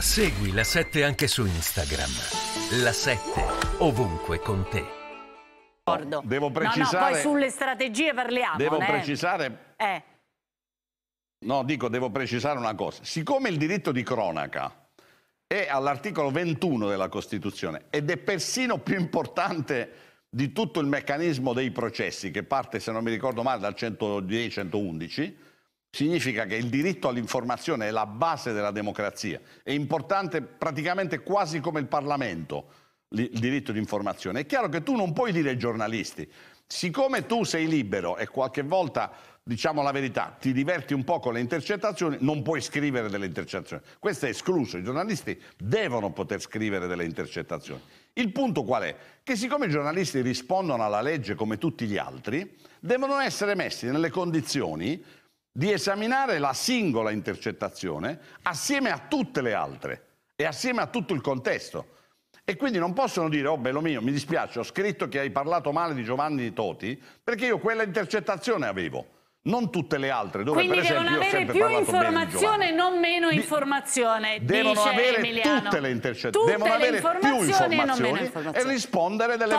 Segui la 7 anche su Instagram. La 7 ovunque con te. Devo precisare. No, no, poi sulle strategie parliamo. Devo né? Eh. precisare. Eh. No, dico, devo precisare una cosa. Siccome il diritto di cronaca è all'articolo 21 della Costituzione ed è persino più importante di tutto il meccanismo dei processi che parte, se non mi ricordo male, dal 110-111, significa che il diritto all'informazione è la base della democrazia, è importante praticamente quasi come il Parlamento il diritto di informazione. È chiaro che tu non puoi dire ai giornalisti, siccome tu sei libero e qualche volta, diciamo la verità, ti diverti un po' con le intercettazioni, non puoi scrivere delle intercettazioni. Questo è escluso, i giornalisti devono poter scrivere delle intercettazioni. Il punto qual è? Che siccome i giornalisti rispondono alla legge come tutti gli altri, devono essere messi nelle condizioni di esaminare la singola intercettazione assieme a tutte le altre e assieme a tutto il contesto. E quindi non possono dire, oh bello mio, mi dispiace, ho scritto che hai parlato male di Giovanni Toti, perché io quella intercettazione avevo non tutte le altre. Dove, Quindi esempio, devono avere più informazione, e non meno informazione. Di, devono avere Emiliano. tutte le intercettazioni, devono avere più informazioni, e, informazioni. e rispondere delle